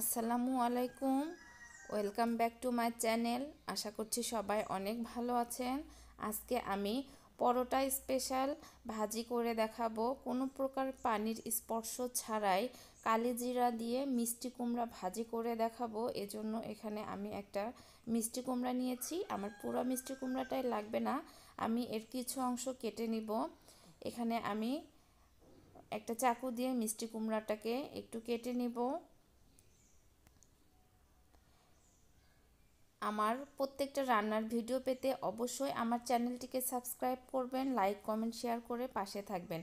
আসসালামু আলাইকুম welcome back to my channel আশা করছি সবাই অনেক ভালো আছেন আজকে আমি পরোটা স্পেশাল ভাজি করে দেখাবো কোনো প্রকার পানির স্পর্শ ছাড়াই কালিজিরা দিয়ে মিষ্টি কুমড়া ভাজি করে দেখাবো এজন্য এখানে আমি একটা মিষ্টি কুমড়া নিয়েছি আমার পুরো মিষ্টি কুমড়াটাই লাগবে না আমি এর কিছু অংশ কেটে নিব এখানে আমি একটা চাকু দিয়ে মিষ্টি কুমড়াটাকে একটু কেটে নিব আমার প্রত্যেকটা রান্নার ভিডিও পেতে অবশ্যই আমার চ্যানেলটিকে সাবস্ক্রাইব করবেন লাইক কমেন্ট শেয়ার করে পাশে থাকবেন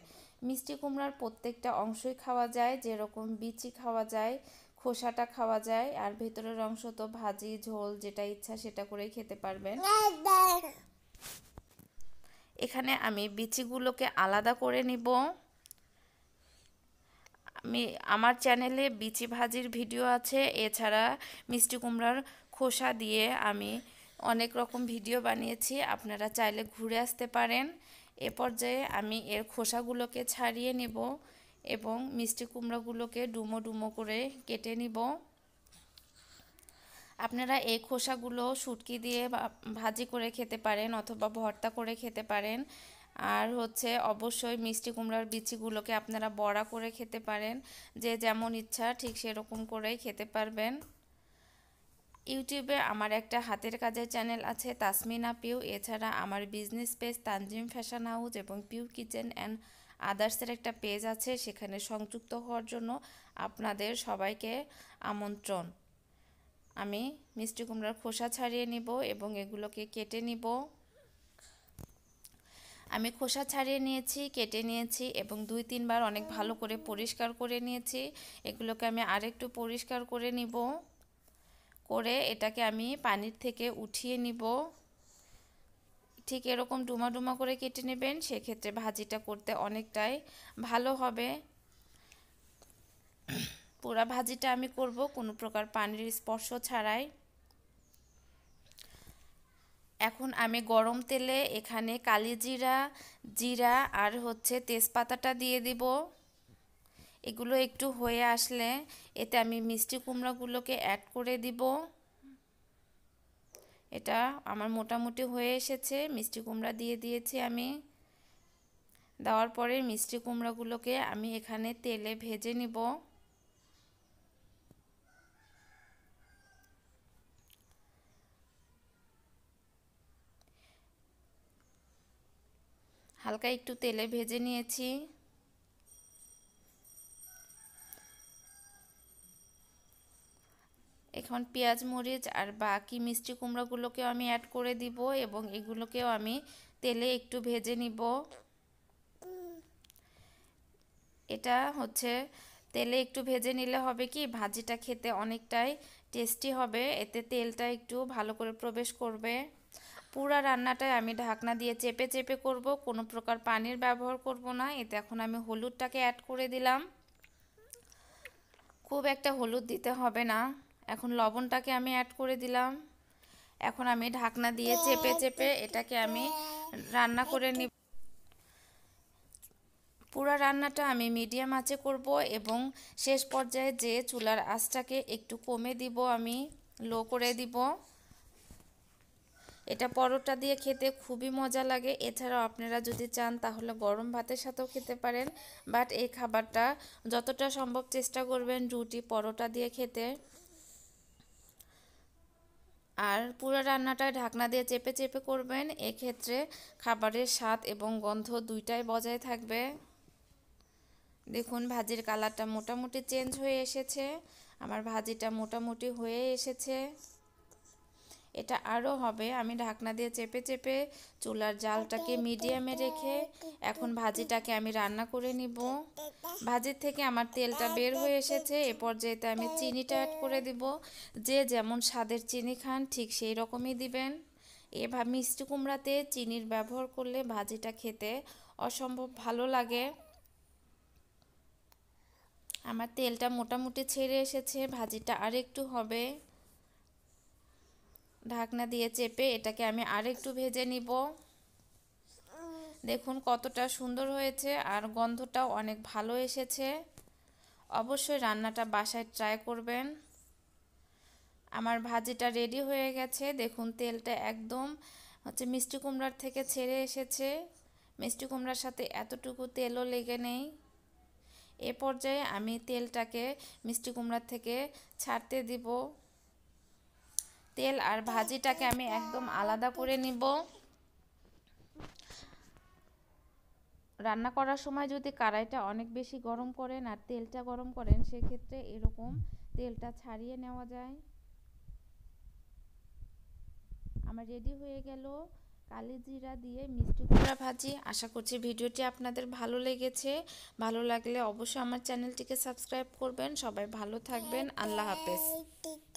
মিষ্টি কুমড়ার প্রত্যেকটা অংশই খাওয়া যায় যেরকম বিচি খাওয়া যায় খোসাটা খাওয়া যায় আর ভেতরের অংশ তো ভাজি ঝোল যেটা ইচ্ছা সেটা করেই খেতে পারবেন এখানে আমি বিচিগুলোকে আলাদা করে নিব আমি আমার চ্যানেলে বিচি ভাজির ভিডিও আছে এছাড়া মিষ্টি কুমড়ার খোসা দিয়ে আমি অনেক রকম ভিডিও বানিয়েছি আপনারা চাইলে ঘুরে আসতে পারেন এ পর্যায়ে আমি এর খোসাগুলোকে ছাড়িয়ে নিব এবং মিষ্টি কুমড়াগুলোকে ডুমো ডুমো করে কেটে নিব আপনারা এই খোসাগুলো সুটকি দিয়ে ভাজি করে খেতে পারেন অথবা ভর্তা করে খেতে পারেন আর হচ্ছে অবশ্যই মিষ্টি কুমড়ার বিচিগুলোকে আপনারা বড়া করে খেতে পারেন যে যেমন ইচ্ছা ঠিক সেরকম করেই খেতে পারবেন ইউটিউবে আমার একটা হাতের কাজের চ্যানেল আছে তাসমিনা পিউ এছাড়া আমার business page Tanzim fashion house এবং পিউ কিচেন অ্যান্ড আদার্সের একটা পেজ আছে সেখানে সংযুক্ত হওয়ার জন্য আপনাদের সবাইকে আমন্ত্রণ আমি মিষ্টি কুমড়ার খোসা ছাড়িয়ে নিব এবং এগুলোকে কেটে নিব আমি খোসা ছাড়িয়ে নিয়েছি কেটে নিয়েছি এবং দুই তিনবার অনেক ভালো করে পরিষ্কার করে নিয়েছি এগুলোকে আমি আরেকটু পরিষ্কার করে নিব করে এটাকে আমি পানির থেকে উঠিয়ে নিব ঠিক এরকম ডুমা ডুমা করে কেটে নেবেন সেক্ষেত্রে ভাজিটা করতে অনেকটাই ভালো হবে পুরা ভাজিটা আমি করব কোনো প্রকার পানির স্পর্শ ছাড়াই এখন আমি গরম তেলে এখানে কালিজিরা জিরা আর হচ্ছে তেজপাতাটা দিয়ে দিব এগুলো একটু হয়ে আসলে এতে আমি মিষ্টি কুমড়াগুলোকে অ্যাড করে দিব এটা আমার মোটামুটি হয়ে এসেছে মিষ্টি কুমড়া দিয়ে দিয়েছি আমি দেওয়ার পরে মিষ্টি কুমড়াগুলোকে আমি এখানে তেলে ভেজে নিব হালকা একটু তেলে ভেজে নিয়েছি এখন পেঁয়াজ মরিচ আর বাকি মিষ্টি কুমড়াগুলোকেও আমি অ্যাড করে দিব এবং এগুলোকেও আমি তেলে একটু ভেজে নিব এটা হচ্ছে তেলে একটু ভেজে নিলে হবে কি ভাজিটা খেতে অনেকটাই টেস্টি হবে এতে তেলটা একটু ভালো করে প্রবেশ করবে পুরা রান্নাটাই আমি ঢাকনা দিয়ে চেপে চেপে করব কোনো প্রকার পানির ব্যবহার করব না এতে এখন আমি হলুদটাকে অ্যাড করে দিলাম খুব একটা হলুদ দিতে হবে না এখন লবণটাকে আমি অ্যাড করে দিলাম এখন আমি ঢাকনা দিয়ে চেপে চেপে এটাকে আমি রান্না করে নিব পুরো রান্নাটা আমি মিডিয়াম আঁচে করব এবং শেষ পর্যায়ে যে চুলার আঁচটাকে একটু কমে দিব আমি লো করে দিব এটা পরোটা দিয়ে খেতে খুবই মজা লাগে এছাড়াও আপনারা যদি চান তাহলে গরম ভাতের সাথেও খেতে পারেন বাট এই খাবারটা যতটা সম্ভব চেষ্টা করবেন রুটি পরোটা দিয়ে খেতে আর পুরো রান্নাটা ঢাকনা দিয়ে চেপে চেপে করবেন এক্ষেত্রে খাবারের স্বাদ এবং গন্ধ দুইটাই বজায় থাকবে দেখুন ভাজির কালারটা মোটামুটি চেঞ্জ হয়ে এসেছে আমার ভাজিটা মোটামুটি হয়ে এসেছে এটা আরও হবে আমি ঢাকনা দিয়ে চেপে চেপে চুলার জালটাকে মিডিয়ামে রেখে এখন ভাজিটাকে আমি রান্না করে নিব ভাজির থেকে আমার তেলটা বের হয়ে এসেছে এ পর্যায়েতে আমি চিনিটা অ্যাড করে দিব যে যেমন স্বাদের চিনি খান ঠিক সেই রকমই দিবেন এভাবে মিষ্টি কুমড়াতে চিনির ব্যবহার করলে ভাজিটা খেতে অসম্ভব ভালো লাগে আমার তেলটা মোটামুটি ছেড়ে এসেছে ভাজিটা আর একটু হবে ঢাকনা দিয়ে চেপে এটাকে আমি আরেকটু ভেজে নিব দেখুন কতটা সুন্দর হয়েছে আর গন্ধটাও অনেক ভালো এসেছে অবশ্যই রান্নাটা বাসায় ট্রাই করবেন আমার ভাজিটা রেডি হয়ে গেছে দেখুন তেলটা একদম হচ্ছে মিষ্টি কুমড়ার থেকে ছেড়ে এসেছে মিষ্টি কুমড়ার সাথে এতটুকু তেলও লেগে নেই এ পর্যায়ে আমি তেলটাকে মিষ্টি কুমড়ার থেকে ছাড়তে দিব তেল আর ভাজিটাকে আমি একদম আলাদা করে নিব রান্না করার সময় যদি কড়াইটা অনেক বেশি গরম করেন আর তেলটা গরম করেন সেক্ষেত্রে এরকম তেলটা ছাড়িয়ে নেওয়া যায় আমার রেডি হয়ে গেল কালি জিরা দিয়ে মিষ্টি কুমড়া ভাজি আশা করছি ভিডিওটি আপনাদের ভালো লেগেছে ভালো লাগলে অবশ্যই আমার চ্যানেলটিকে সাবস্ক্রাইব করবেন সবাই ভালো থাকবেন আল্লাহ হাফেজ